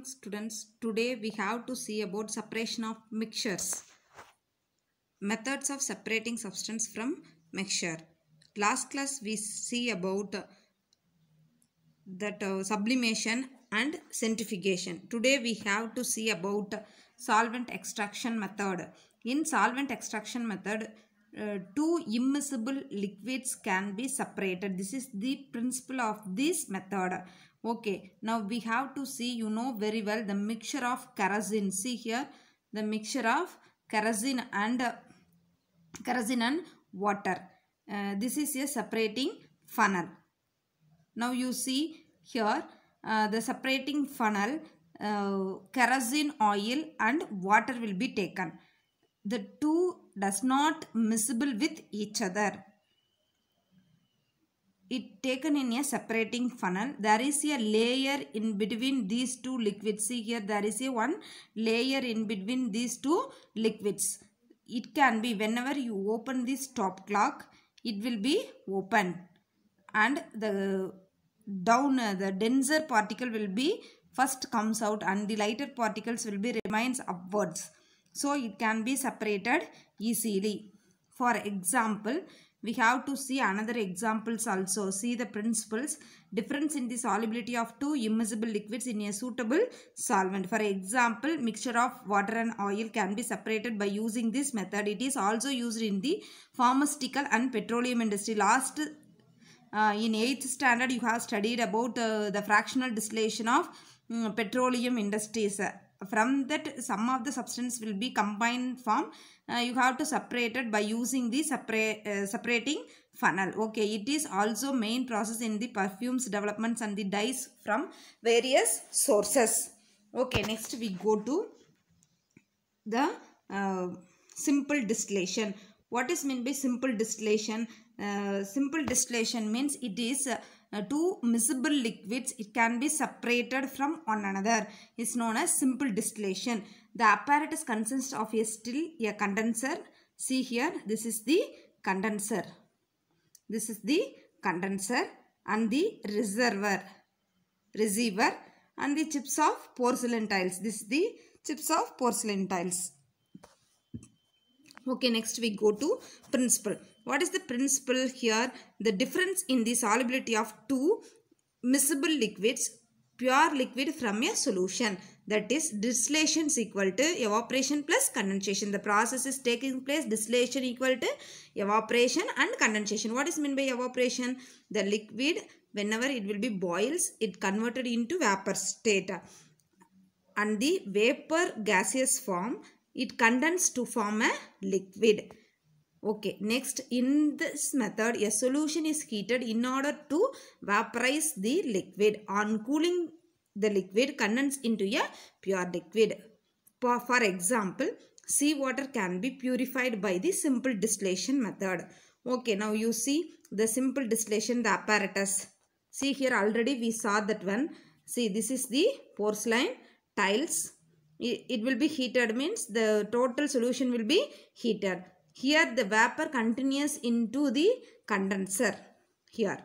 morning students today we have to see about separation of mixtures methods of separating substance from mixture last class we see about that uh, sublimation and centrifugation today we have to see about solvent extraction method in solvent extraction method uh, two immiscible liquids can be separated. This is the principle of this method. Okay, now we have to see, you know very well, the mixture of kerosene. See here, the mixture of kerosene and uh, kerosene and water. Uh, this is a separating funnel. Now you see here, uh, the separating funnel, uh, kerosene oil and water will be taken the two does not miscible with each other. It taken in a separating funnel. There is a layer in between these two liquids. See here there is a one layer in between these two liquids. It can be whenever you open this top clock it will be open and the down uh, the denser particle will be first comes out and the lighter particles will be remains upwards. So it can be separated easily. For example, we have to see another examples also. See the principles. Difference in the solubility of two immiscible liquids in a suitable solvent. For example, mixture of water and oil can be separated by using this method. It is also used in the pharmaceutical and petroleum industry. Last uh, in 8th standard you have studied about uh, the fractional distillation of um, petroleum industries from that some of the substance will be combined form uh, you have to separate it by using the separate uh, separating funnel okay it is also main process in the perfumes developments and the dyes from various sources okay next we go to the uh, simple distillation what is meant by simple distillation uh, simple distillation means it is uh, two miscible liquids it can be separated from one another is known as simple distillation. The apparatus consists of a still, a condenser. See here, this is the condenser. This is the condenser and the reservoir, receiver and the chips of porcelain tiles. This is the chips of porcelain tiles. Okay, next we go to principle. What is the principle here? The difference in the solubility of two miscible liquids, pure liquid from a solution. That is distillation is equal to evaporation plus condensation. The process is taking place distillation equal to evaporation and condensation. What is meant by evaporation? The liquid whenever it will be boils, it converted into vapor state. And the vapor gaseous form, it condenses to form a liquid. Okay, next in this method a solution is heated in order to vaporize the liquid. On cooling the liquid condense into a pure liquid. For example, seawater can be purified by the simple distillation method. Okay, now you see the simple distillation, the apparatus. See here already we saw that one. See this is the porcelain tiles. It will be heated means the total solution will be heated. Here the vapor continues into the condenser. Here.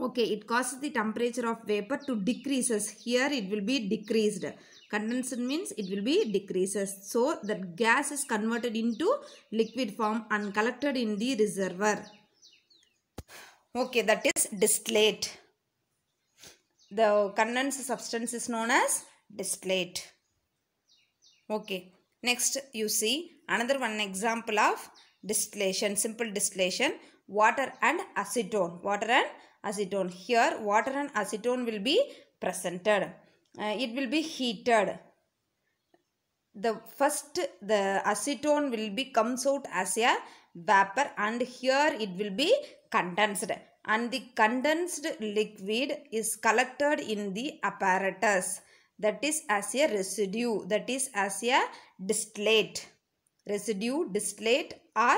Okay, it causes the temperature of vapor to decreases. Here it will be decreased. Condensed means it will be decreases. So that gas is converted into liquid form and collected in the reservoir. Okay, that is distillate. The condensed substance is known as distillate. Okay. Next, you see another one example of distillation, simple distillation, water and acetone. Water and acetone. Here, water and acetone will be presented. Uh, it will be heated. The first, the acetone will be comes out as a vapor and here it will be condensed and the condensed liquid is collected in the apparatus that is as a residue that is as a distillate residue distillate or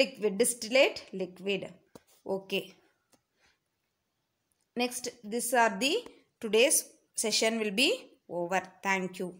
liquid distillate liquid okay next these are the today's session will be over thank you